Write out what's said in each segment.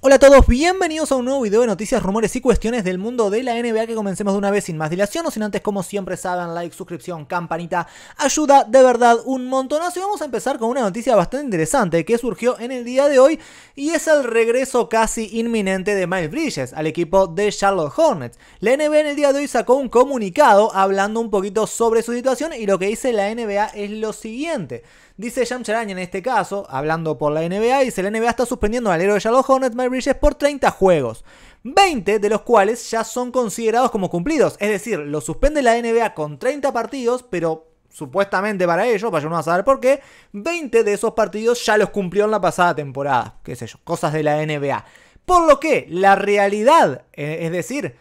Hola a todos, bienvenidos a un nuevo video de noticias, rumores y cuestiones del mundo de la NBA que comencemos de una vez sin más dilación, o sin antes como siempre saben, like, suscripción, campanita, ayuda de verdad un montonazo y vamos a empezar con una noticia bastante interesante que surgió en el día de hoy y es el regreso casi inminente de Miles Bridges al equipo de Charlotte Hornets. La NBA en el día de hoy sacó un comunicado hablando un poquito sobre su situación y lo que dice la NBA es lo siguiente. Dice Jam Charaña en este caso, hablando por la NBA, dice la NBA está suspendiendo al héroe de Charlotte Hornets, Bridges, por 30 juegos. 20 de los cuales ya son considerados como cumplidos. Es decir, lo suspende la NBA con 30 partidos, pero supuestamente para ellos, vaya no a saber por qué, 20 de esos partidos ya los cumplió en la pasada temporada. Qué sé yo, cosas de la NBA. Por lo que la realidad, eh, es decir,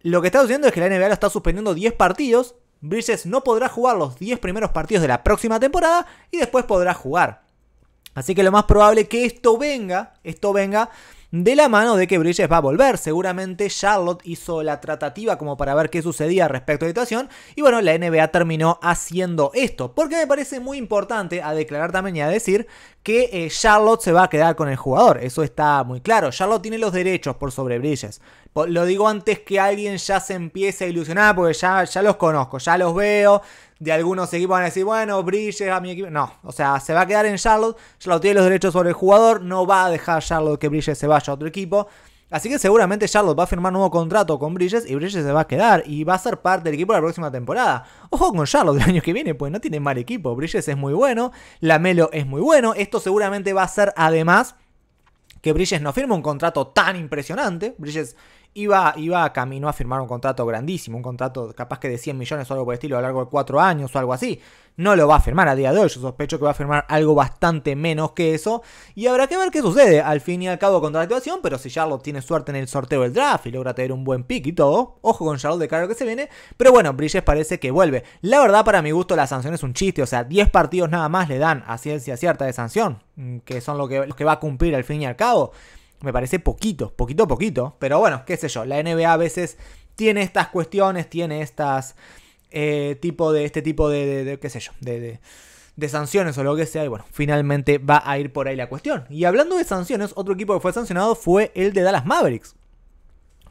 lo que está sucediendo es que la NBA lo está suspendiendo 10 partidos Bridges no podrá jugar los 10 primeros partidos de la próxima temporada y después podrá jugar. Así que lo más probable que esto venga, esto venga de la mano de que Bridges va a volver. Seguramente Charlotte hizo la tratativa como para ver qué sucedía respecto a la situación. Y bueno, la NBA terminó haciendo esto. Porque me parece muy importante a declarar también y a decir que eh, Charlotte se va a quedar con el jugador. Eso está muy claro. Charlotte tiene los derechos por sobre Bridges. Lo digo antes que alguien ya se empiece a ilusionar porque ya, ya los conozco, ya los veo, de algunos equipos van a decir, bueno, Bridges a mi equipo. No, o sea, se va a quedar en Charlotte. Charlotte tiene los derechos sobre el jugador. No va a dejar Charlotte que Bridges se vaya a otro equipo. Así que seguramente Charlotte va a firmar un nuevo contrato con Bridges y Bridges se va a quedar y va a ser parte del equipo la próxima temporada. Ojo con Charlotte el año que viene, pues no tiene mal equipo. Bridges es muy bueno, Lamelo es muy bueno. Esto seguramente va a ser además que Bridges no firme un contrato tan impresionante. Bridges iba, a camino a firmar un contrato grandísimo, un contrato capaz que de 100 millones o algo por el estilo a lo largo de 4 años o algo así. No lo va a firmar a día de hoy, yo sospecho que va a firmar algo bastante menos que eso. Y habrá que ver qué sucede al fin y al cabo con la situación. pero si Charlotte tiene suerte en el sorteo del draft y logra tener un buen pick y todo, ojo con Charlotte de cara que se viene. Pero bueno, Bridges parece que vuelve. La verdad, para mi gusto, la sanción es un chiste, o sea, 10 partidos nada más le dan a ciencia cierta de sanción, mm, que son los que, que va a cumplir al fin y al cabo. Me parece poquito, poquito a poquito. Pero bueno, qué sé yo, la NBA a veces tiene estas cuestiones, tiene estas... Eh, tipo de este tipo de, qué sé yo, de, de, sanciones o lo que sea. Y bueno, finalmente va a ir por ahí la cuestión. Y hablando de sanciones, otro equipo que fue sancionado fue el de Dallas Mavericks.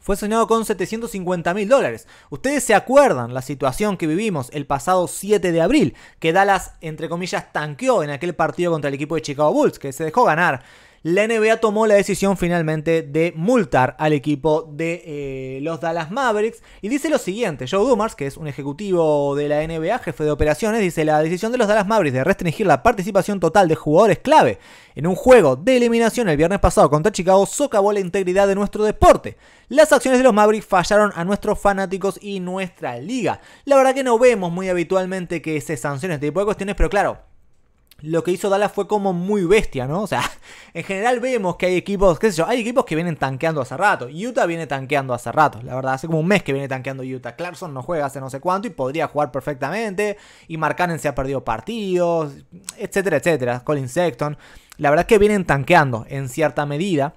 Fue sancionado con 750 mil dólares. Ustedes se acuerdan la situación que vivimos el pasado 7 de abril, que Dallas, entre comillas, tanqueó en aquel partido contra el equipo de Chicago Bulls, que se dejó ganar la NBA tomó la decisión finalmente de multar al equipo de eh, los Dallas Mavericks y dice lo siguiente, Joe Dumars, que es un ejecutivo de la NBA, jefe de operaciones, dice la decisión de los Dallas Mavericks de restringir la participación total de jugadores clave en un juego de eliminación el viernes pasado contra Chicago socavó la integridad de nuestro deporte. Las acciones de los Mavericks fallaron a nuestros fanáticos y nuestra liga. La verdad que no vemos muy habitualmente que se sancione este tipo de cuestiones, pero claro, lo que hizo Dallas fue como muy bestia, ¿no? O sea, en general vemos que hay equipos, qué sé yo, hay equipos que vienen tanqueando hace rato. Utah viene tanqueando hace rato, la verdad, hace como un mes que viene tanqueando Utah. Clarkson no juega hace no sé cuánto y podría jugar perfectamente. Y Markkanen se ha perdido partidos, etcétera, etcétera. Colin Sexton. La verdad es que vienen tanqueando en cierta medida.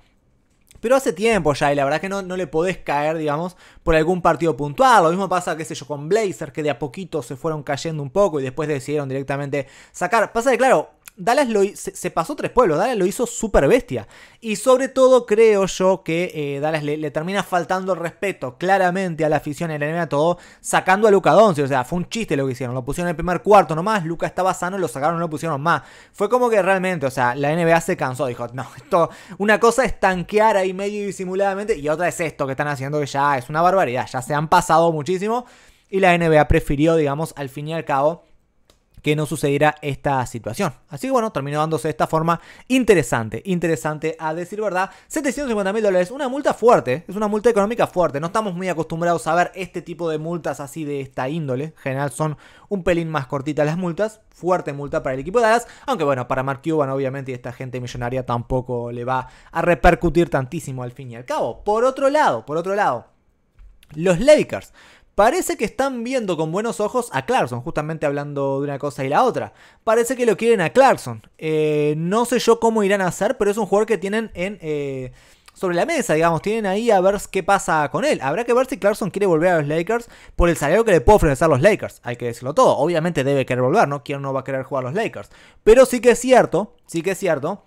Pero hace tiempo ya, y la verdad que no, le podés caer, digamos, por algún partido puntual. Lo mismo pasa, qué sé yo, con Blazer, que de a poquito se fueron cayendo un poco y después decidieron directamente sacar. Pasa que, claro, Dallas lo, se, pasó tres pueblos, Dallas lo hizo súper bestia. Y sobre todo creo yo que eh, Dallas le, termina faltando el respeto claramente a la afición en la todo, sacando a Luca Doncic. O sea, fue un chiste lo que hicieron. Lo pusieron en el primer cuarto nomás, Luca estaba sano, lo sacaron, no lo pusieron más. Fue como que realmente, o sea, la NBA se cansó, dijo, no, esto, una cosa es tanquear ahí medio disimuladamente y otra es esto que están haciendo que ya es una barbaridad, ya se han pasado muchísimo. Y la NBA prefirió, digamos, al fin y al cabo que no sucediera esta situación. Así que bueno, terminó dándose de esta forma. Interesante, interesante a decir verdad. 750 mil dólares, una multa fuerte, es una multa económica fuerte. No estamos muy acostumbrados a ver este tipo de multas así de esta índole. En general son un pelín más cortitas las multas. Fuerte multa para el equipo de Dallas. Aunque bueno, para Mark Cuban obviamente y esta gente millonaria tampoco le va a repercutir tantísimo al fin y al cabo. Por otro lado, por otro lado, los Lakers Parece que están viendo con buenos ojos a Clarkson, justamente hablando de una cosa y la otra. Parece que lo quieren a Clarkson. Eh, no sé yo cómo irán a hacer, pero es un jugador que tienen en... Eh, sobre la mesa, digamos, tienen ahí a ver qué pasa con él. Habrá que ver si Clarkson quiere volver a los Lakers por el salario que le puede ofrecer los Lakers. Hay que decirlo todo. Obviamente debe querer volver, ¿no? ¿Quién no va a querer jugar a los Lakers? Pero sí que es cierto, sí que es cierto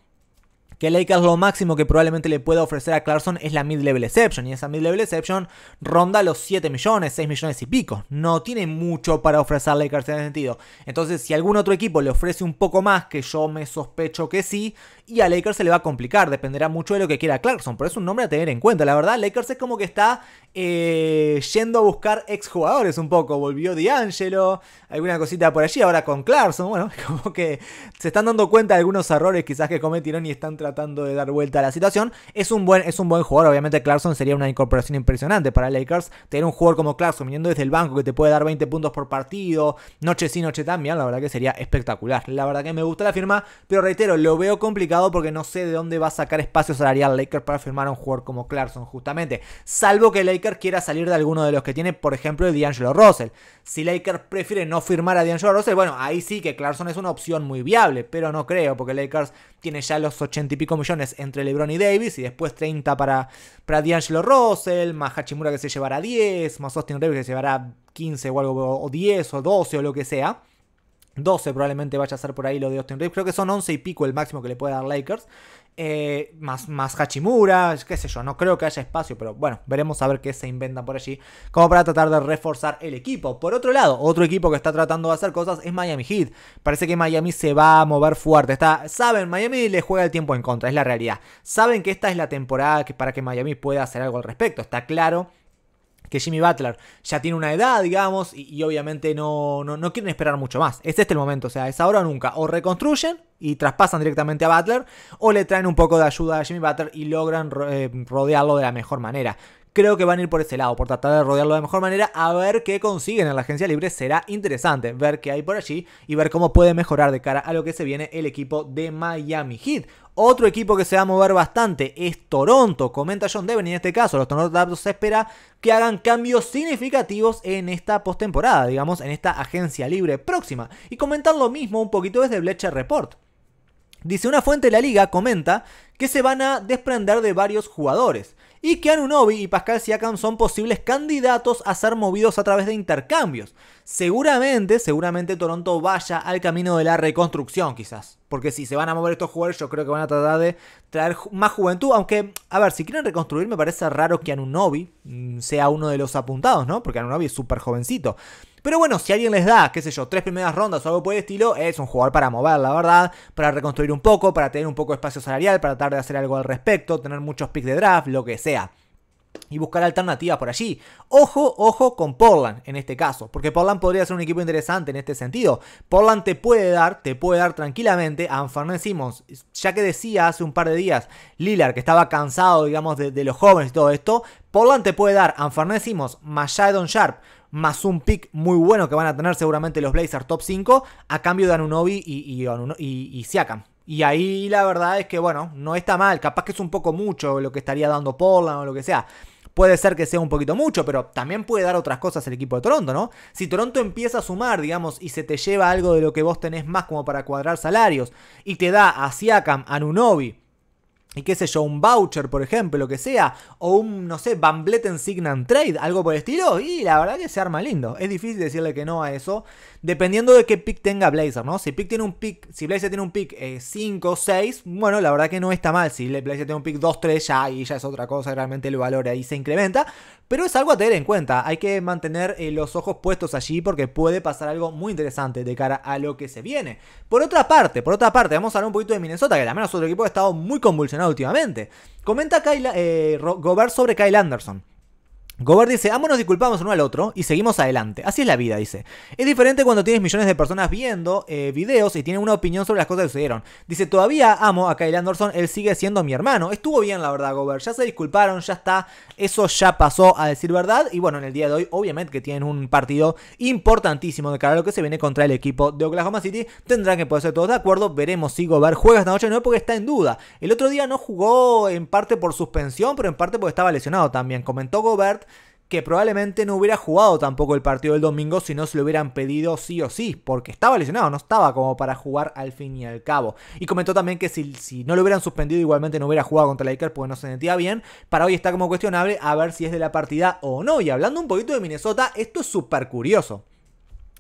que Lakers lo máximo que probablemente le pueda ofrecer a Clarkson es la mid-level exception. Y esa mid-level exception ronda los 7 millones, 6 millones y pico. No tiene mucho para ofrecer Lakers en ese sentido. Entonces, si algún otro equipo le ofrece un poco más, que yo me sospecho que sí, y a Lakers se le va a complicar. Dependerá mucho de lo que quiera Clarkson. Pero es un nombre a tener en cuenta. La verdad, Lakers es como que está eh, yendo a buscar exjugadores un poco. Volvió D'Angelo, alguna cosita por allí. Ahora con Clarkson, bueno, como que se están dando cuenta de algunos errores quizás que cometieron y están tratando tratando de dar vuelta a la situación. Es un buen, es un buen jugador, obviamente Clarkson sería una incorporación impresionante para Lakers. Tener un jugador como Clarkson viniendo desde el banco que te puede dar 20 puntos por partido, noche sí, noche también, la verdad que sería espectacular. La verdad que me gusta la firma, pero reitero, lo veo complicado porque no sé de dónde va a sacar espacio salarial Lakers para firmar a un jugador como Clarkson, justamente. Salvo que Lakers quiera salir de alguno de los que tiene, por ejemplo, D'Angelo Russell. Si Lakers prefiere no firmar a D'Angelo Russell, bueno, ahí sí que Clarkson es una opción muy viable, pero no creo, porque Lakers tiene ya los 80 y pico millones entre LeBron y Davis, y después 30 para, para D'Angelo Russell, más Hachimura que se llevará 10, más Austin Reeves que se llevará 15 o algo, o 10 o 12 o lo que sea. 12 probablemente vaya a ser por ahí lo de Austin Reeves. Creo que son 11 y pico el máximo que le puede dar Lakers. Eh, más, más Hachimura, qué sé yo, no creo que haya espacio, pero bueno, veremos a ver qué se inventan por allí, como para tratar de reforzar el equipo. Por otro lado, otro equipo que está tratando de hacer cosas es Miami Heat. Parece que Miami se va a mover fuerte. Está, saben, Miami le juega el tiempo en contra, es la realidad. Saben que esta es la temporada que, para que Miami pueda hacer algo al respecto, está claro que Jimmy Butler ya tiene una edad, digamos, y, obviamente no, no, quieren esperar mucho más. Es este el momento, o sea, es ahora o nunca. O reconstruyen y traspasan directamente a Butler, o le traen un poco de ayuda a Jimmy Butler y logran eh, rodearlo de la mejor manera. Creo que van a ir por ese lado, por tratar de rodearlo de la mejor manera, a ver qué consiguen en la agencia libre. Será interesante ver qué hay por allí y ver cómo puede mejorar de cara a lo que se viene el equipo de Miami Heat. Otro equipo que se va a mover bastante es Toronto, comenta John Devon, en este caso los Toronto Raptors se espera que hagan cambios significativos en esta postemporada, digamos, en esta agencia libre próxima. Y comentar lo mismo un poquito desde Bleacher Report. Dice una fuente de la liga comenta que se van a desprender de varios jugadores y que Anunobi y Pascal Siakam son posibles candidatos a ser movidos a través de intercambios. Seguramente, seguramente Toronto vaya al camino de la reconstrucción quizás. Porque si se van a mover estos jugadores, yo creo que van a tratar de traer más juventud. Aunque, a ver, si quieren reconstruir, me parece raro que Anunobi mm, sea uno de los apuntados, ¿no? Porque Anunobi es súper jovencito. Pero bueno, si alguien les da, qué sé yo, tres primeras rondas o algo por el estilo, es un jugador para mover, la verdad, para reconstruir un poco, para tener un poco de espacio salarial, para tratar de hacer algo al respecto, tener muchos picks de draft, lo que sea y buscar alternativas por allí. Ojo, ojo con Portland en este caso, porque Portland podría ser un equipo interesante en este sentido. Portland te puede dar, te puede dar tranquilamente a ya que decía hace un par de días Lilar que estaba cansado, digamos, de, los jóvenes y todo esto. Portland te puede dar a Anfernet Simmons más Sharp, más un pick muy bueno que van a tener seguramente los Blazers top 5, a cambio de Anunobi y, y, y, Siakam. Y ahí la verdad es que, bueno, no está mal. Capaz que es un poco mucho lo que estaría dando Portland o lo que sea. Puede ser que sea un poquito mucho, pero también puede dar otras cosas el equipo de Toronto, ¿no? Si Toronto empieza a sumar, digamos, y se te lleva algo de lo que vos tenés más como para cuadrar salarios, y te da a Siakam, a y qué sé yo, un voucher, por ejemplo, lo que sea, o un, no sé, Bamblet en Trade, algo por el estilo, y la verdad que se arma lindo. Es difícil decirle que no a eso. Dependiendo de qué pick tenga Blazer, ¿no? Si pick tiene un pick, si Blazer tiene un pick 5 o 6, bueno, la verdad que no está mal. Si Blazer tiene un pick 2, 3, ya y ya es otra cosa, realmente el valor ahí se incrementa. Pero es algo a tener en cuenta. Hay que mantener eh, los ojos puestos allí porque puede pasar algo muy interesante de cara a lo que se viene. Por otra parte, por otra parte, vamos a hablar un poquito de Minnesota, que la menos otro equipo ha estado muy convulsionado últimamente. Comenta Kyle, eh, Gobert sobre Kyle Anderson. Gobert dice, ambos ah, nos disculpamos uno al otro y seguimos adelante. Así es la vida, dice. Es diferente cuando tienes millones de personas viendo eh, videos y tienen una opinión sobre las cosas que sucedieron. Dice, todavía amo a Kyle Anderson, él sigue siendo mi hermano. Estuvo bien, la verdad, Gobert. Ya se disculparon, ya está. Eso ya pasó a decir verdad. Y bueno, en el día de hoy, obviamente que tienen un partido importantísimo de cara a lo que se viene contra el equipo de Oklahoma City. Tendrán que ser todos de acuerdo. Veremos si Gobert juega esta noche o no, porque está en duda. El otro día no jugó en parte por suspensión, pero en parte porque estaba lesionado también. Comentó Gobert que probablemente no hubiera jugado tampoco el partido del domingo si no se lo hubieran pedido sí o sí, porque estaba lesionado, no estaba como para jugar al fin y al cabo. Y comentó también que si, si no lo hubieran suspendido igualmente no hubiera jugado contra Lakers porque no se sentía bien. Para hoy está como cuestionable a ver si es de la partida o no. Y hablando un poquito de Minnesota, esto es súper curioso.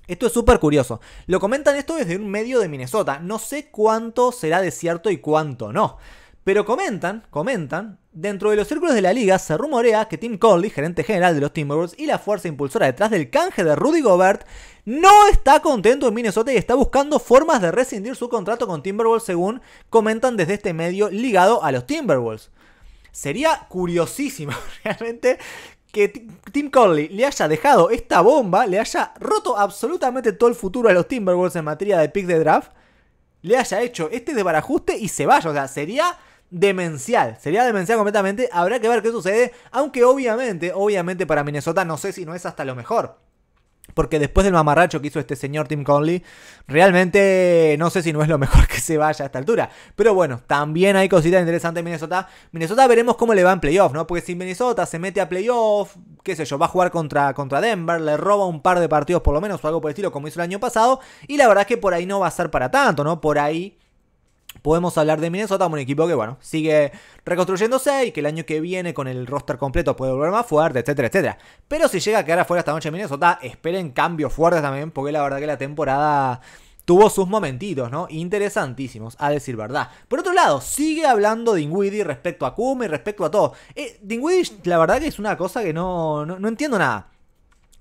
Esto es súper curioso. Lo comentan esto desde un medio de Minnesota. No sé cuánto será de cierto y cuánto no. Pero comentan, comentan, dentro de los círculos de la liga se rumorea que Tim Conley, gerente general de los Timberwolves y la fuerza impulsora detrás del canje de Rudy Gobert, no está contento en Minnesota y está buscando formas de rescindir su contrato con Timberwolves según comentan desde este medio ligado a los Timberwolves. Sería curiosísimo realmente que Tim Conley le haya dejado esta bomba, le haya roto absolutamente todo el futuro a los Timberwolves en materia de pick de draft, le haya hecho este desbarajuste y se vaya. O sea, sería demencial. Sería demencial completamente. Habrá que ver qué sucede. Aunque obviamente, obviamente para Minnesota no sé si no es hasta lo mejor. Porque después del mamarracho que hizo este señor Tim Conley, realmente no sé si no es lo mejor que se vaya a esta altura. Pero bueno, también hay cositas interesantes en Minnesota. Minnesota veremos cómo le va en playoff, ¿no? Porque si Minnesota se mete a playoff, qué sé yo, va a jugar contra, contra Denver, le roba un par de partidos por lo menos o algo por el estilo como hizo el año pasado. Y la verdad es que por ahí no va a ser para tanto, ¿no? Por ahí podemos hablar de Minnesota, un equipo que, bueno, sigue reconstruyéndose y que el año que viene con el roster completo puede volver más fuerte, etcétera, etcétera. Pero si llega a quedar afuera esta noche Minnesota, esperen cambios fuertes también, porque la verdad que la temporada tuvo sus momentitos, ¿no? Interesantísimos, a decir verdad. Por otro lado, sigue hablando Dingwiddie respecto a Kuma y respecto a todo. Eh, la verdad que es una cosa que no, entiendo nada.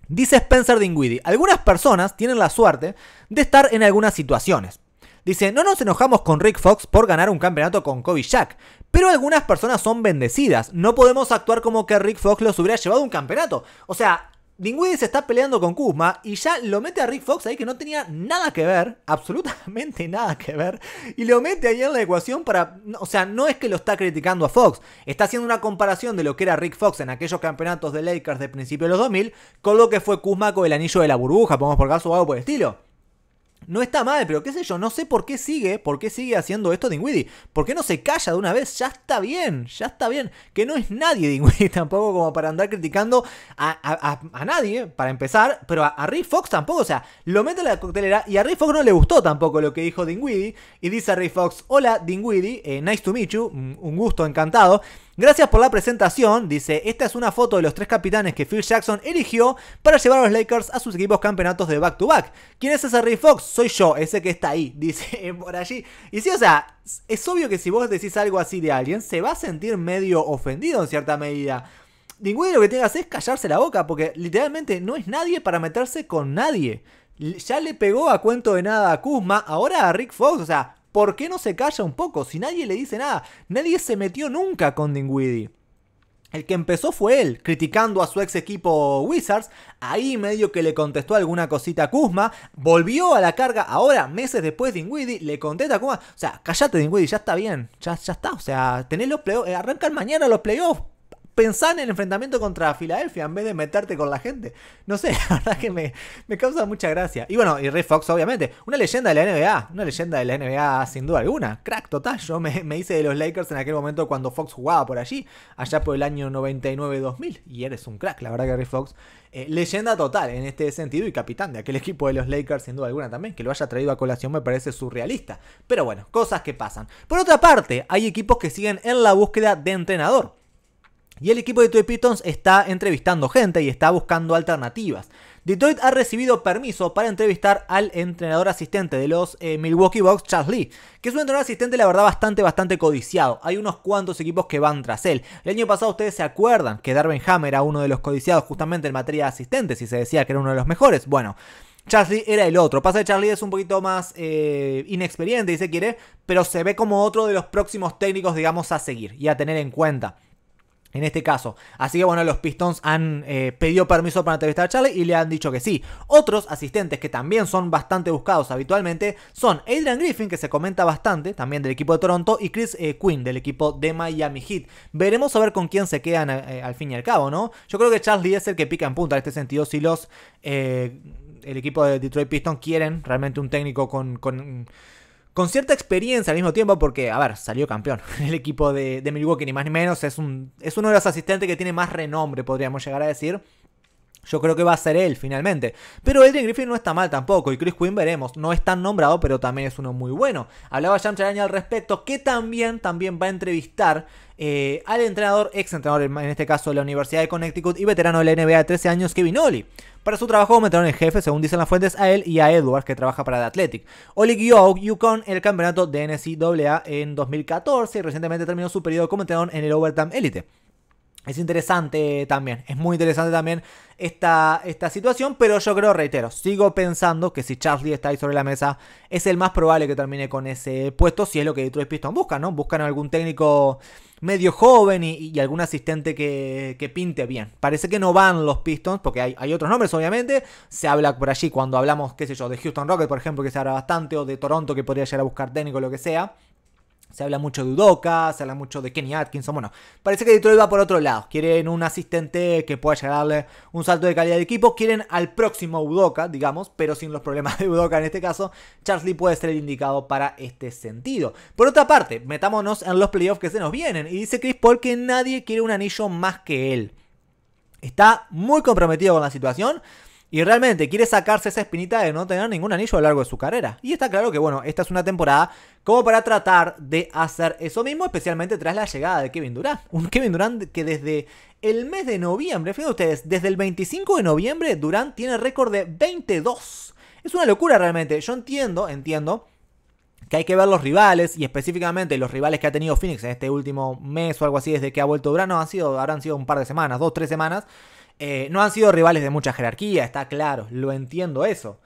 Dice Spencer Dingwiddie, algunas personas tienen la suerte de estar en algunas situaciones. Dice, no nos enojamos con Rick Fox por ganar un campeonato con Kobe Jack, pero algunas personas son bendecidas. No podemos actuar como que Rick Fox los hubiera llevado un campeonato. O sea, Dingwiddie se está peleando con Kuzma y ya lo mete a Rick Fox ahí que no tenía nada que ver, absolutamente nada que ver, y lo mete ahí en la ecuación para... O sea, no es que lo está criticando a Fox, está haciendo una comparación de lo que era Rick Fox en aquellos campeonatos de Lakers de principio de los 2000 con lo que fue Kuzma con el anillo de la burbuja, pongamos por caso o algo por el estilo. No está mal, pero qué sé yo, no sé por qué sigue, por qué sigue haciendo esto Dingwiddie. ¿Por qué no se calla de una vez? Ya está bien, ya está bien. Que no es nadie Dingwiddie tampoco como para andar criticando a, nadie, para empezar, pero a, a Fox tampoco, o sea, lo mete a la coctelera y a Ray Fox no le gustó tampoco lo que dijo Dingwiddie. Y dice a Ray Fox, hola Dingwiddie, eh, nice to meet you, un gusto, encantado. Gracias por la presentación, dice, esta es una foto de los tres capitanes que Phil Jackson eligió para llevar a los Lakers a sus equipos campeonatos de back-to-back. -back. to back quién es ese Rick Fox? Soy yo, ese que está ahí, dice eh, por allí. Y sí, o sea, es obvio que si vos decís algo así de alguien, se va a sentir medio ofendido en cierta medida. de lo que tengas es callarse la boca, porque literalmente no es nadie para meterse con nadie. Ya le pegó a cuento de nada a Kuzma, ahora a Rick Fox, o sea, ¿Por qué no se calla un poco? Si nadie le dice nada, nadie se metió nunca con Dinwiddie. El que empezó fue él, criticando a su ex equipo Wizards, ahí medio que le contestó alguna cosita a Kuzma, volvió a la carga ahora, meses después Dingwiddie. le contesta a Kuzma, o sea, callate Dingwiddie, ya está bien, ya, ya está, o sea, tenés los playoffs, eh, arrancan mañana los playoffs, pensá en el enfrentamiento contra Filadelfia en vez de meterte con la gente. No sé, la verdad que me, causa mucha gracia. Y bueno, y Ray Fox, obviamente, una leyenda de la NBA, una leyenda de la NBA sin duda alguna. Crack total, yo me, hice de los Lakers en aquel momento cuando Fox jugaba por allí, allá por el año 99-2000. Y eres un crack, la verdad que Ray Fox. Eh, leyenda total en este sentido y capitán de aquel equipo de los Lakers sin duda alguna también, que lo haya traído a colación me parece surrealista. Pero bueno, cosas que pasan. Por otra parte, hay equipos que siguen en la búsqueda de entrenador. Y el equipo de Detroit Pistons está entrevistando gente y está buscando alternativas. Detroit ha recibido permiso para entrevistar al entrenador asistente de los eh, Milwaukee Bucks, Charles Lee, que es un entrenador asistente, la verdad, bastante, bastante codiciado. Hay unos cuantos equipos que van tras él. El año pasado ustedes se acuerdan que Darwin Hammer era uno de los codiciados justamente en materia de asistentes y se decía que era uno de los mejores. Bueno. Lee era el otro. Pasa que Lee es un poquito más eh, inexperiente, y se quiere, pero se ve como otro de los próximos técnicos, digamos, a seguir y a tener en cuenta. En este caso. Así que bueno, los Pistons han eh, pedido permiso para entrevistar a Charlie y le han dicho que sí. Otros asistentes que también son bastante buscados habitualmente son Adrian Griffin, que se comenta bastante, también del equipo de Toronto, y Chris eh, Quinn, del equipo de Miami Heat. Veremos a ver con quién se quedan eh, al fin y al cabo, ¿no? Yo creo que Charlie es el que pica en punta en este sentido si los... el equipo de Detroit Pistons quieren realmente un técnico con, con con cierta experiencia al mismo tiempo, porque, a ver, salió campeón. El equipo de, Milwaukee, ni más ni menos, es, un, es uno de los asistentes que tiene más renombre, podríamos llegar a decir. Yo creo que va a ser él finalmente. Pero Adrian Griffin no está mal tampoco. Y Chris Quinn veremos. No es tan nombrado, pero también es uno muy bueno. Hablaba Jan año al respecto, que también, también va a entrevistar eh, al entrenador, ex en este caso de la Universidad de Connecticut y veterano de la NBA de 13 años, Kevin Oli para su trabajo como el jefe, según dicen las fuentes, a él y a Edwards, que trabaja para The Athletic. Oleg Yukon el campeonato de NCAA en 2014 y recientemente terminó su periodo como en el Overtime Elite. Es interesante también, es muy interesante también esta, esta situación, pero yo creo, reitero, sigo pensando que si Charlie está ahí sobre la mesa, es el más probable que termine con ese puesto, si es lo que Detroit Pistons busca, ¿no? Buscan algún técnico medio joven y, algún asistente que, pinte bien. Parece que no van los Pistons, porque hay, hay, otros nombres, obviamente. Se habla por allí cuando hablamos, qué sé yo, de Houston Rockets, por ejemplo, que se habla bastante, o de Toronto, que podría llegar a buscar técnico, lo que sea. Se habla mucho de Udoka, se habla mucho de Kenny Atkinson. Bueno, parece que Detroit va por otro lado. Quieren un asistente que pueda llegarle un salto de calidad de equipo. Quieren al próximo Udoka, digamos, pero sin los problemas de Udoka en este caso. Charles Lee puede ser el indicado para este sentido. Por otra parte, metámonos en los playoffs que se nos vienen. Y dice Chris Paul que nadie quiere un anillo más que él. Está muy comprometido con la situación y realmente quiere sacarse esa espinita de no tener ningún anillo a lo largo de su carrera. Y está claro que, bueno, esta es una temporada como para tratar de hacer eso mismo, especialmente tras la llegada de Kevin Durant. Un Kevin Durant que desde el mes de noviembre, fíjense ustedes, desde el 25 de noviembre Durant tiene récord de 22. Es una locura realmente. Yo entiendo, entiendo que hay que ver los rivales y específicamente los rivales que ha tenido Phoenix en este último mes o algo así desde que ha vuelto Durant, no, sido, habrán sido un par de semanas, dos, tres semanas. Eh, no han sido rivales de mucha jerarquía, está claro, lo entiendo eso.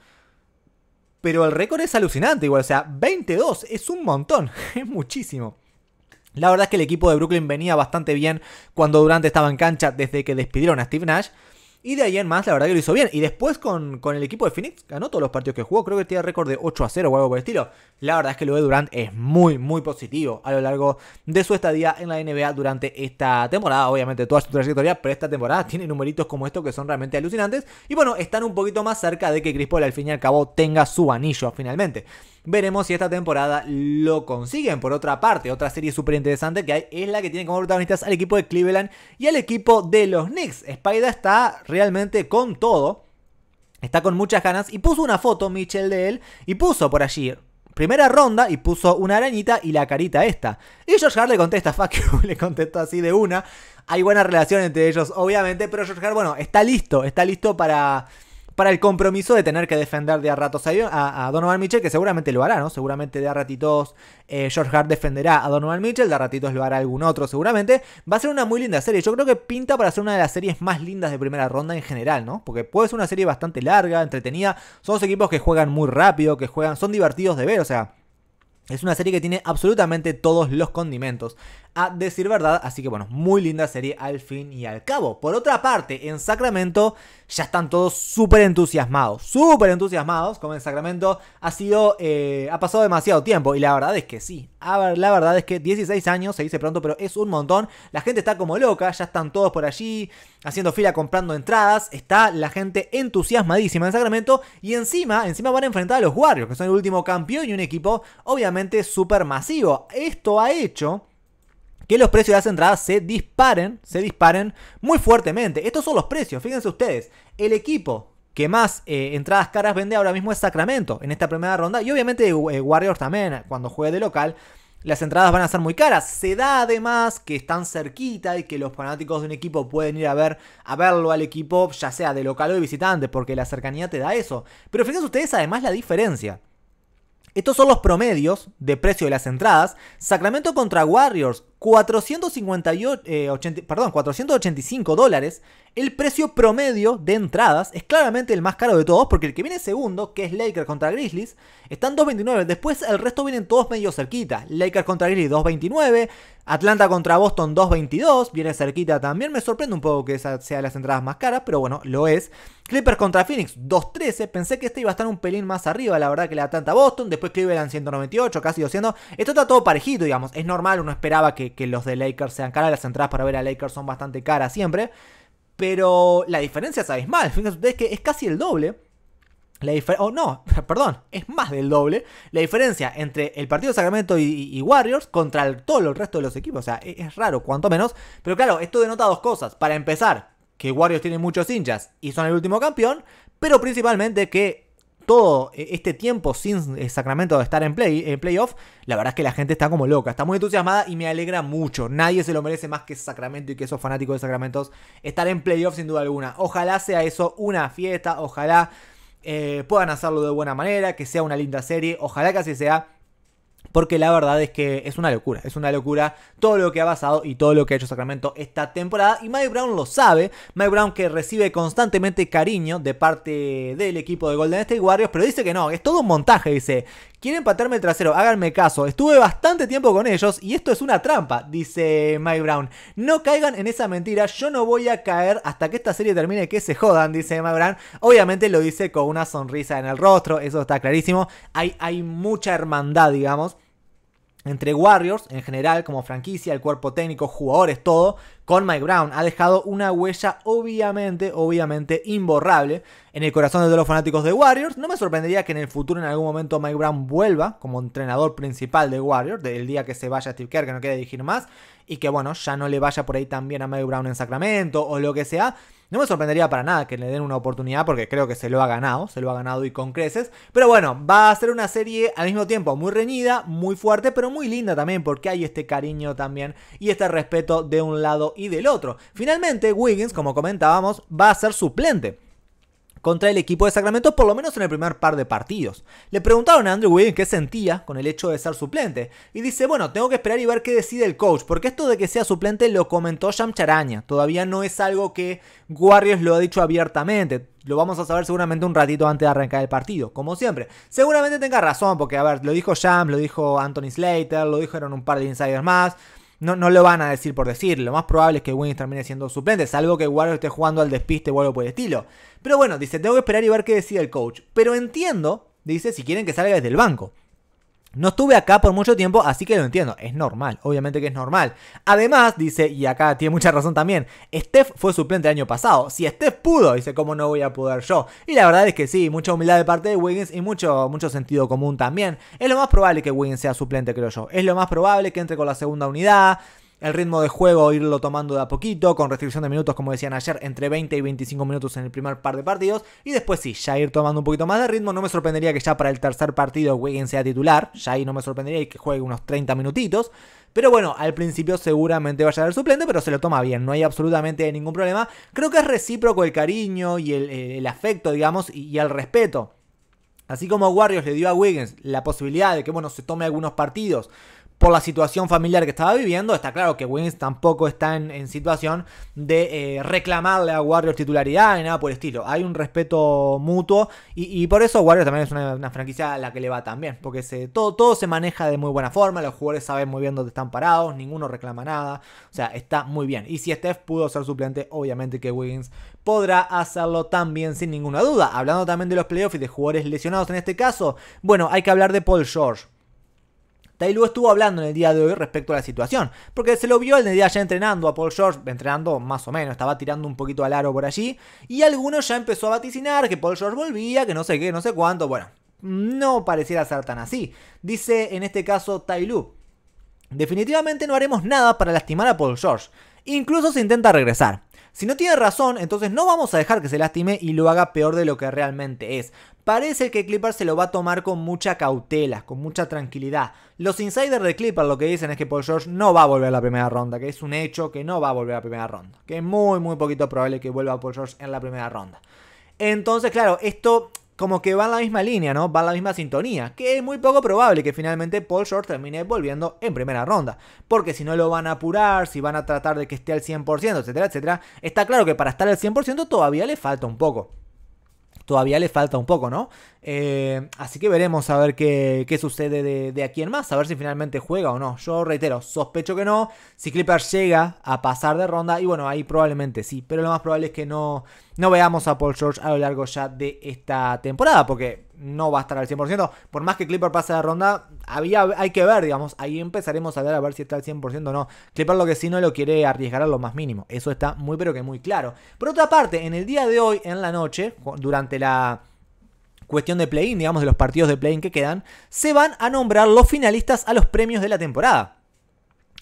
Pero el récord es alucinante, igual, o sea, 22 es un montón, es muchísimo. La verdad es que el equipo de Brooklyn venía bastante bien cuando Durante estaba en cancha desde que despidieron a Steve Nash. Y de ahí en más, la verdad que lo hizo bien. Y después con, con el equipo de Phoenix, ganó todos los partidos que jugó. Creo que tiene récord de 8 a 0 o algo por el estilo. La verdad es que lo de Durant es muy, muy positivo a lo largo de su estadía en la NBA durante esta temporada. Obviamente toda su trayectoria, pero esta temporada tiene numeritos como estos que son realmente alucinantes. Y bueno, están un poquito más cerca de que Chris Paul al fin y al cabo tenga su anillo finalmente. Veremos si esta temporada lo consiguen. Por otra parte, otra serie súper interesante que hay es la que tiene como protagonistas al equipo de Cleveland y al equipo de los Knicks. Spider está realmente con todo. Está con muchas ganas y puso una foto Mitchell de él y puso por allí primera ronda y puso una arañita y la carita esta. Y George Hart le contesta, fuck le contesta así de una. Hay buena relación entre ellos, obviamente, pero George Hart, bueno, está listo, está listo para para el compromiso de tener que defender de a ratos a, Donovan Mitchell, que seguramente lo hará, ¿no? Seguramente de a ratitos eh, George Hart defenderá a Donovan Mitchell, de a ratitos lo hará algún otro, seguramente. Va a ser una muy linda serie. Yo creo que pinta para ser una de las series más lindas de primera ronda en general, ¿no? Porque puede ser una serie bastante larga, entretenida. Son dos equipos que juegan muy rápido, que juegan, son divertidos de ver, o sea. Es una serie que tiene absolutamente todos los condimentos a decir verdad. Así que bueno, muy linda serie al fin y al cabo. Por otra parte, en Sacramento ya están todos súper entusiasmados. Súper entusiasmados como en Sacramento. Ha sido, eh, ha pasado demasiado tiempo y la verdad es que sí. la verdad es que 16 años, se dice pronto, pero es un montón. La gente está como loca, ya están todos por allí haciendo fila, comprando entradas. Está la gente entusiasmadísima en Sacramento. Y encima, encima van a enfrentar a los Warriors, que son el último campeón y un equipo obviamente súper masivo. Esto ha hecho que los precios de las entradas se disparen, se disparen muy fuertemente. Estos son los precios, fíjense ustedes. El equipo que más eh, entradas caras vende ahora mismo es Sacramento en esta primera ronda. Y obviamente eh, Warriors también, eh, cuando juegue de local, las entradas van a ser muy caras. Se da además que están cerquita y que los fanáticos de un equipo pueden ir a ver a verlo al equipo, ya sea de local o de visitante, porque la cercanía te da eso. Pero fíjense ustedes además la diferencia. Estos son los promedios de precio de las entradas. Sacramento contra Warriors 458, eh, perdón, 485 dólares, el precio promedio de entradas es claramente el más caro de todos, porque el que viene segundo, que es Lakers contra Grizzlies, están 2.29. Después el resto vienen todos medio cerquita. Lakers contra Grizzlies 2.29, Atlanta contra Boston 2.22, viene cerquita también. Me sorprende un poco que esa sea las entradas más caras, pero bueno, lo es. Clippers contra Phoenix 2.13, pensé que este iba a estar un pelín más arriba, la verdad que la Atlanta Boston, después Cleveland 198, casi 200. Esto está todo parejito, digamos, es normal, uno esperaba que que, los de Lakers sean caras. Las entradas para ver a Lakers son bastante caras siempre. Pero la diferencia sabéis mal Fíjense ustedes que es casi el doble. La o oh, no, perdón, es más del doble. La diferencia entre el partido de Sacramento y, Warriors contra todo el resto de los equipos. O sea, e-, es, raro, cuanto menos. Pero claro, esto denota dos cosas. Para empezar, que Warriors tienen muchos hinchas y son el último campeón. Pero principalmente que todo e-, este tiempo sin eh, Sacramento de estar en, play, en playoff, la verdad es que la gente está como loca, está muy entusiasmada y me alegra mucho. Nadie se lo merece más que Sacramento y que esos fanáticos de sacramentos. estar en playoff sin duda alguna. Ojalá sea eso una fiesta, ojalá eh, puedan hacerlo de buena manera, que sea una linda serie, ojalá que así sea porque la verdad es que es una locura, es una locura todo lo que ha pasado y todo lo que ha hecho Sacramento esta temporada y Mike Brown lo sabe, Mike Brown que recibe constantemente cariño de parte del equipo de Golden State Warriors, pero dice que no, es todo un montaje, dice, quieren patearme el trasero, háganme caso, estuve bastante tiempo con ellos y esto es una trampa, dice Mike Brown, no caigan en esa mentira, yo no voy a caer hasta que esta serie termine, que se jodan, dice Mike Brown, obviamente lo dice con una sonrisa en el rostro, eso está clarísimo, hay, hay mucha hermandad, digamos, entre Warriors en general, como franquicia, el cuerpo técnico, jugadores, todo, con Mike Brown. Ha dejado una huella obviamente, obviamente imborrable en el corazón de todos los fanáticos de Warriors. No me sorprendería que en el futuro en algún momento Mike Brown vuelva como entrenador principal de Warriors, del día que se vaya Steve Kerr, que no quiere dirigir más y que bueno, ya no le vaya por ahí también a Mike Brown en Sacramento o lo que sea. No me sorprendería para nada que le den una oportunidad porque creo que se lo ha ganado, se lo ha ganado y con creces. Pero bueno, va a ser una serie al mismo tiempo muy reñida, muy fuerte, pero muy linda también porque hay este cariño también y este respeto de un lado y del otro. Finalmente, Wiggins, como comentábamos, va a ser suplente contra el equipo de Sacramento, por lo menos en el primer par de partidos. Le preguntaron a Andrew Wiggins qué sentía con el hecho de ser suplente, y dice, bueno, tengo que esperar y ver qué decide el coach, porque esto de que sea suplente lo comentó Sham Charaña, todavía no es algo que Warriors lo ha dicho abiertamente, lo vamos a saber seguramente un ratito antes de arrancar el partido, como siempre. Seguramente tenga razón, porque a ver, lo dijo Jam, lo dijo Anthony Slater, lo dijeron un par de insiders más no, lo van a decir por decir. Lo más probable es que Wiggins termine siendo suplente, salvo que Warriors esté jugando al despiste o algo por el estilo. Pero bueno, dice, tengo que esperar y ver qué decide el coach. Pero entiendo, dice, si quieren que salga desde el banco. No estuve acá por mucho tiempo, así que lo entiendo. Es normal, obviamente que es normal. Además, dice, y acá tiene mucha razón también, Steph fue suplente el año pasado. Si Steph pudo, dice, ¿cómo no voy a poder yo? Y la verdad es que sí, mucha humildad de parte de Wiggins y mucho, mucho sentido común también. Es lo más probable que Wiggins sea suplente, creo yo. Es lo más probable que entre con la segunda unidad el ritmo de juego irlo tomando de a poquito, con restricción de minutos, como decían ayer, entre 20 y 25 minutos en el primer par de partidos, y después sí, ya ir tomando un poquito más de ritmo, no me sorprendería que ya para el tercer partido Wiggins sea titular, ya ahí no me sorprendería que juegue unos 30 minutitos, pero bueno, al principio seguramente vaya a haber suplente, pero se lo toma bien, no hay absolutamente ningún problema, creo que es recíproco el cariño y el, afecto, digamos, y, y el respeto. Así como Warriors le dio a Wiggins la posibilidad de que, bueno, se tome algunos partidos por la situación familiar que estaba viviendo. Está claro que Wings tampoco está en, situación de eh, reclamarle a Warriors titularidad ni nada por el estilo. Hay un respeto mutuo y, por eso Warriors también es una, franquicia a la que le va tan bien. Porque todo, se maneja de muy buena forma, los jugadores saben muy bien dónde están parados, ninguno reclama nada. O sea, está muy bien. Y si Steph pudo ser suplente, obviamente que Wiggins podrá hacerlo también sin ninguna duda. Hablando también de los playoffs y de jugadores lesionados en este caso, bueno, hay que hablar de Paul George Tai estuvo hablando en el día de hoy respecto a la situación, porque se lo vio el día ya entrenando a Paul George, entrenando más o menos, estaba tirando un poquito al aro por allí, y algunos ya empezó a vaticinar que Paul George volvía, que no sé qué, no sé cuánto, bueno, no pareciera ser tan así. Dice en este caso Tai definitivamente no haremos nada para lastimar a Paul George, incluso se intenta regresar. Si no tiene razón, entonces no vamos a dejar que se lastime y lo haga peor de lo que realmente es. Parece que Clipper se lo va a tomar con mucha cautela, con mucha tranquilidad. Los insiders de Clipper lo que dicen es que Paul George no va a volver a la primera ronda, que es un hecho que no va a volver a la primera ronda, que es muy muy poquito probable que vuelva Paul George en la primera ronda. Entonces, claro, esto como que va en la misma línea, ¿no? Va en la misma sintonía. Que es muy poco probable que finalmente Paul Short termine volviendo en primera ronda. Porque si no lo van a apurar, si van a tratar de que esté al 100%, etcétera, etcétera. Está claro que para estar al 100% todavía le falta un poco todavía le falta un poco, ¿no? Eh, así que veremos a ver qué, sucede de, aquí en más, a ver si finalmente juega o no. Yo reitero, sospecho que no. Si Clippers llega a pasar de ronda, y bueno, ahí probablemente sí, pero lo más probable es que no, no veamos a Paul George a lo largo ya de esta temporada, porque no va a estar al 100%. Por más que Clipper pase la ronda, había, hay que ver, digamos, ahí empezaremos a ver a ver si está al 100% o no. Clipper lo que sí no lo quiere arriesgar a lo más mínimo. Eso está muy pero que muy claro. Por otra parte, en el día de hoy, en la noche, durante la cuestión de play-in, digamos, de los partidos de play-in que quedan, se van a nombrar los finalistas a los premios de la temporada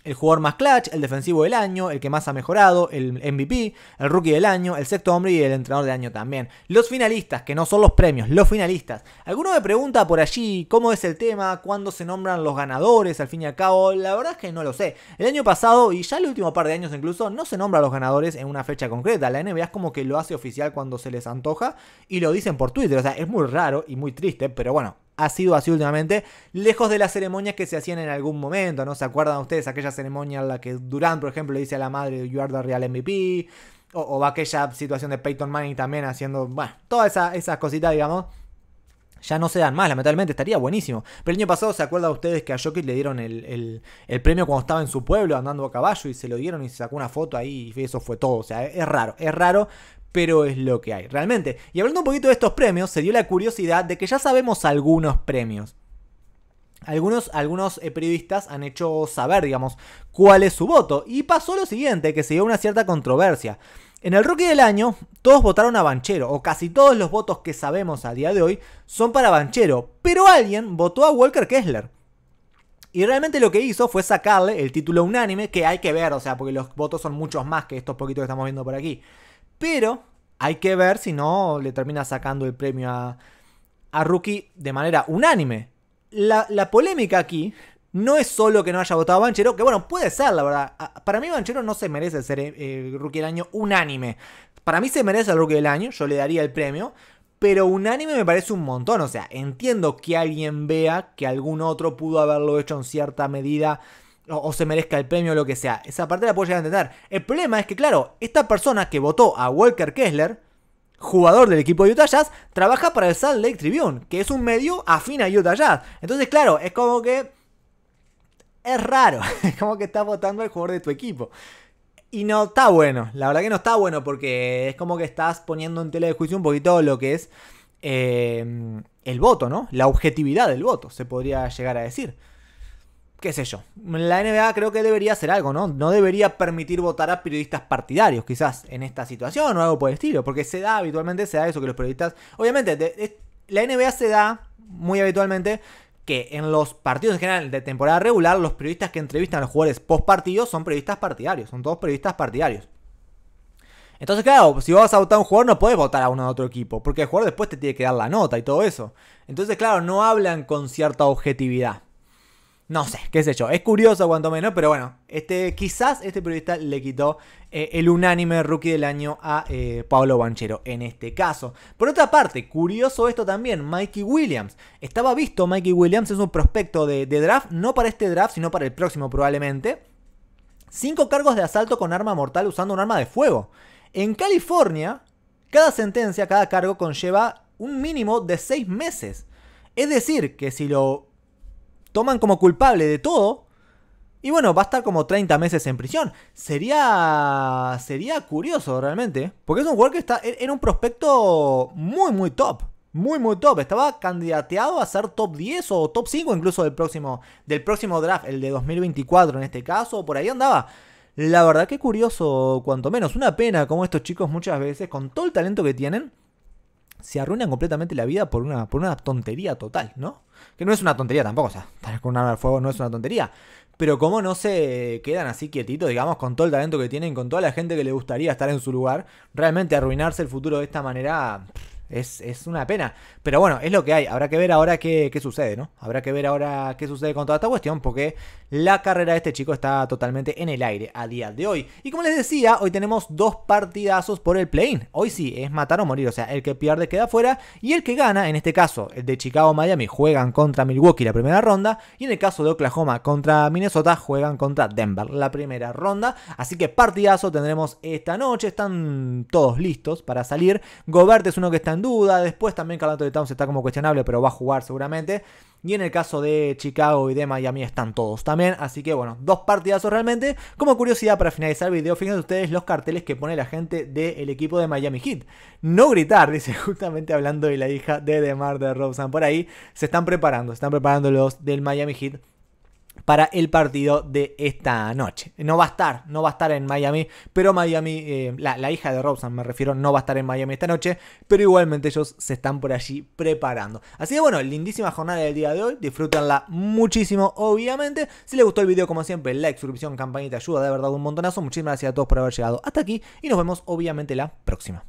el jugador más clutch, el defensivo del año, el que más ha mejorado, el MVP, el rookie del año, el sexto hombre y el entrenador del año también. Los finalistas, que no son los premios, los finalistas. Alguno me pregunta por allí cómo es el tema, cuándo se nombran los ganadores, al fin y al cabo, la verdad es que no lo sé. El año pasado y ya el último par de años incluso no se nombra a los ganadores en una fecha concreta. La NBA es como que lo hace oficial cuando se les antoja y lo dicen por Twitter, o sea, es muy raro y muy triste, pero bueno, ha sido así últimamente, lejos de las ceremonias que se hacían en algún momento, ¿no? ¿Se acuerdan ustedes aquella ceremonia en la que Durant, por ejemplo, le dice a la madre, de are real MVP? O, aquella situación de Peyton Manning también haciendo, bueno, todas esas cositas, digamos, ya no se dan más, lamentablemente estaría buenísimo. Pero el año pasado, ¿se acuerdan ustedes que a Jokic le dieron el, el, premio cuando estaba en su pueblo andando a caballo y se lo dieron y se sacó una foto ahí y eso fue todo? O sea, es raro, es raro, pero es lo que hay, realmente. Y hablando un poquito de estos premios, se dio la curiosidad de que ya sabemos algunos premios. Algunos, algunos eh, periodistas han hecho saber, digamos, cuál es su voto. Y pasó lo siguiente, que se dio una cierta controversia. En el Rookie del Año, todos votaron a Banchero, o casi todos los votos que sabemos a día de hoy son para Banchero, pero alguien votó a Walker Kessler. Y realmente lo que hizo fue sacarle el título unánime, que hay que ver, o sea, porque los votos son muchos más que estos poquitos que estamos viendo por aquí. Pero hay que ver si no le termina sacando el premio a, Rookie de manera unánime. La, polémica aquí no es solo que no haya votado a Banchero, que bueno, puede ser, la verdad. Para mí Banchero no se merece ser eh, eh, Rookie del Año unánime. Para mí se merece el Rookie del Año, yo le daría el premio. Pero unánime me parece un montón. O sea, entiendo que alguien vea que algún otro pudo haberlo hecho en cierta medida o, se merezca el premio o lo que sea. Esa parte la puedo llegar a entender. El problema es que, claro, esta persona que votó a Walker Kessler, jugador del equipo de Utah Jazz, trabaja para el Salt Lake Tribune, que es un medio afín a Utah Jazz. Entonces, claro, es como que... Es raro, es como que estás votando al jugador de tu equipo. Y no está bueno, la verdad que no está bueno porque es como que estás poniendo en tela de juicio un poquito lo que es eh, el voto, ¿no? La objetividad del voto, se podría llegar a decir qué sé yo. La NBA creo que debería hacer algo, ¿no? No debería permitir votar a periodistas partidarios, quizás, en esta situación o algo por el estilo, porque se da habitualmente, se da eso que los periodistas... Obviamente, la NBA se da muy habitualmente que en los partidos en general de temporada regular, los periodistas que entrevistan a los jugadores post partido son periodistas partidarios, son todos periodistas partidarios. Entonces, claro, si vas a votar a un jugador, no puedes votar a uno de otro equipo, porque el jugador después te tiene que dar la nota y todo eso. Entonces, claro, no hablan con cierta objetividad. No sé, qué sé yo. Es curioso cuanto menos, pero bueno, este, quizás este periodista le quitó eh, el unánime rookie del año a eh, Pablo Banchero en este caso. Por otra parte, curioso esto también, Mikey Williams. Estaba visto Mikey Williams, es un prospecto de, de draft, no para este draft, sino para el próximo probablemente. Cinco cargos de asalto con arma mortal usando un arma de fuego. En California, cada sentencia, cada cargo conlleva un mínimo de seis meses. Es decir, que si lo toman como culpable de todo. Y bueno, va a estar como 30 meses en prisión. Sería. Sería curioso realmente. Porque es un jugador que está, en un prospecto muy, muy top. Muy, muy top. Estaba candidateado a ser top 10 o top 5 incluso del próximo, del próximo draft, el de 2024 en este caso. Por ahí andaba. La verdad que curioso, cuanto menos. Una pena como estos chicos muchas veces, con todo el talento que tienen, se arruinan completamente la vida por una, por una tontería total, ¿no? Que no es una tontería tampoco, o sea, estar con un arma al fuego no es una tontería. Pero como no se quedan así quietitos, digamos, con todo el talento que tienen, con toda la gente que le gustaría estar en su lugar, realmente arruinarse el futuro de esta manera... Es, una pena. Pero bueno, es lo que hay. Habrá que ver ahora qué, qué sucede, ¿no? Habrá que ver ahora qué sucede con toda esta cuestión porque la carrera de este chico está totalmente en el aire a día de hoy. Y como les decía, hoy tenemos dos partidazos por el plane. Hoy sí, es matar o morir. O sea, el que pierde queda fuera y el que gana, en este caso, el de Chicago-Miami juegan contra Milwaukee la primera ronda y en el caso de Oklahoma contra Minnesota juegan contra Denver la primera ronda. Así que partidazo tendremos esta noche. Están todos listos para salir. Gobert es uno que está en duda. Después también Carl de Towns está como cuestionable, pero va a jugar seguramente. Y en el caso de Chicago y de Miami están todos también. Así que bueno, dos partidazos realmente. Como curiosidad para finalizar el video, fíjense ustedes los carteles que pone la gente del equipo de Miami Heat. No gritar, dice justamente hablando de la hija de DeMar de Robson, Por ahí se están preparando, se están preparando los del Miami Heat para el partido de esta noche. No va a estar, no va a estar en Miami, pero Miami, eh, la, la, hija de Robson me refiero, no va a estar en Miami esta noche, pero igualmente ellos se están por allí preparando. Así que bueno, lindísima jornada del día de hoy, disfrútenla muchísimo, obviamente. Si les gustó el video, como siempre, like, suscripción, campanita, ayuda de verdad un montonazo. Muchísimas gracias a todos por haber llegado hasta aquí y nos vemos obviamente la próxima.